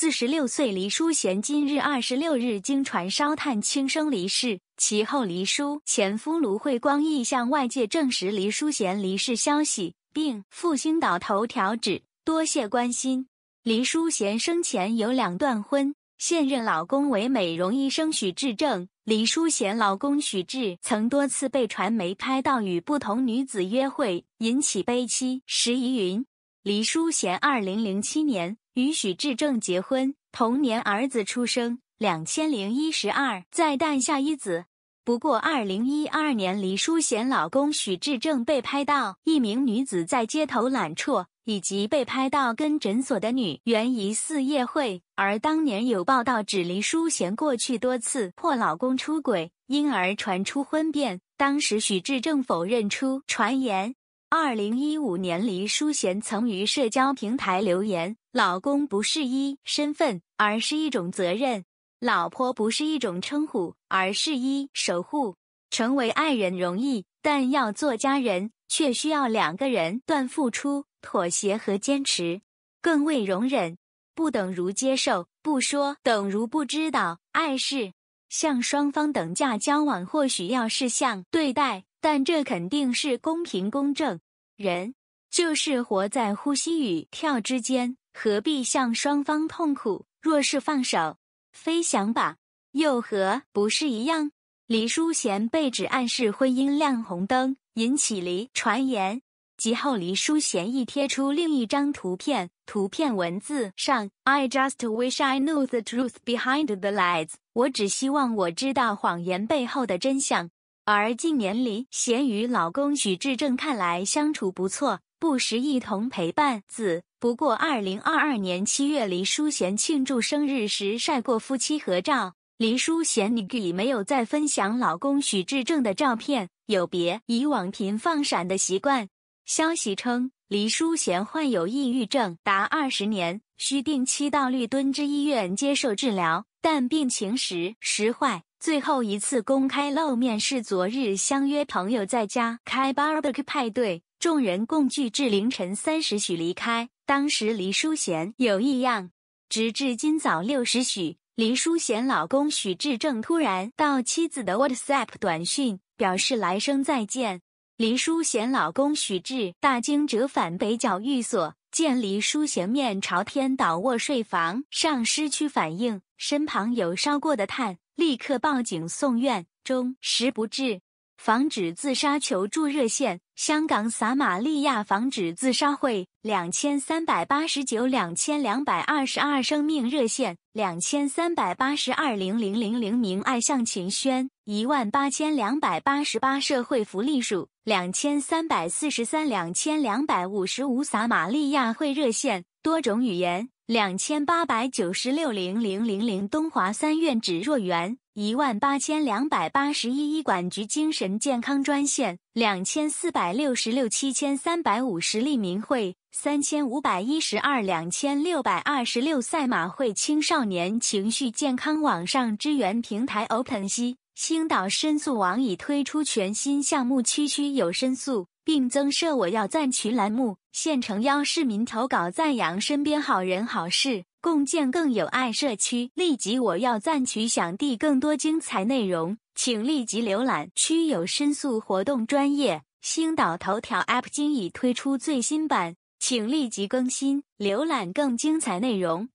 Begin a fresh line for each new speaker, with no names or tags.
四十六岁黎淑贤今日二十六日经传烧炭轻生离世，其后黎淑前夫卢慧光亦向外界证实黎淑贤离世消息，并复兴岛头条指多谢关心。黎淑贤生前有两段婚，现任老公为美容医生许志正。黎淑贤老公许志曾多次被传媒拍到与不同女子约会，引起悲戚。石怡云。黎淑贤2007年与许志正结婚，同年儿子出生。2012再诞下一子。不过2012年，黎淑贤老公许志正被拍到一名女子在街头揽绰，以及被拍到跟诊所的女员疑似夜会。而当年有报道指黎淑贤过去多次破老公出轨，因而传出婚变。当时许志正否认出传言。二零一五年，黎淑贤曾于社交平台留言：“老公不是一身份，而是一种责任；老婆不是一种称呼，而是一守护。成为爱人容易，但要做家人，却需要两个人断付出、妥协和坚持。更为容忍，不等如接受，不说等如不知道。爱是向双方等价交往，或许要事向对待。”但这肯定是公平公正。人就是活在呼吸与跳之间，何必向双方痛苦？若是放手，飞翔吧，又和不是一样？黎淑贤被指暗示婚姻亮红灯，引起离传言。及后，黎淑贤亦贴出另一张图片，图片文字上：I just wish I knew the truth behind the lies。我只希望我知道谎言背后的真相。而近年里，咸鱼老公许志正看来相处不错，不时一同陪伴子。不过，二零二二年七月黎李贤庆祝生日时晒过夫妻合照，李淑贤已没有再分享老公许志正的照片，有别以往频放闪的习惯。消息称，李淑贤患有抑郁症达二十年，需定期到绿墩之医院接受治疗，但病情时时坏。最后一次公开露面是昨日，相约朋友在家开 barbecue 派对，众人共聚至凌晨三时许离开。当时黎淑贤有异样，直至今早六时许，黎淑贤老公许志正突然到妻子的 WhatsApp 短讯，表示来生再见。黎淑贤老公许志大惊，折返北角寓所，见黎淑贤面朝天倒卧睡房上，失去反应，身旁有烧过的炭。立刻报警送院，中食不治，防止自杀求助热线，香港撒玛利亚防止自杀会两千三百八十九两千两百二十二生命热线两千三百八十二零零零零明爱向勤轩一万八千两百八十八社会福利署两千三百四十三两千两百五十五撒玛利亚会热线多种语言。两千八百九十六零零零零东华三院指若园一万八千两百八十一医管局精神健康专线两千四百六十六七千三百五十利民会三千五百一十二两千六百二十六赛马会青少年情绪健康网上支援平台 Open C 星岛申诉网已推出全新项目，区区有申诉。并增设“我要赞群”栏目，现诚邀市民投稿赞扬身边好人好事，共建更有爱社区。立即“我要赞取想地更多精彩内容，请立即浏览。区有申诉活动专业，星岛头条 App 现已推出最新版，请立即更新，浏览更精彩内容。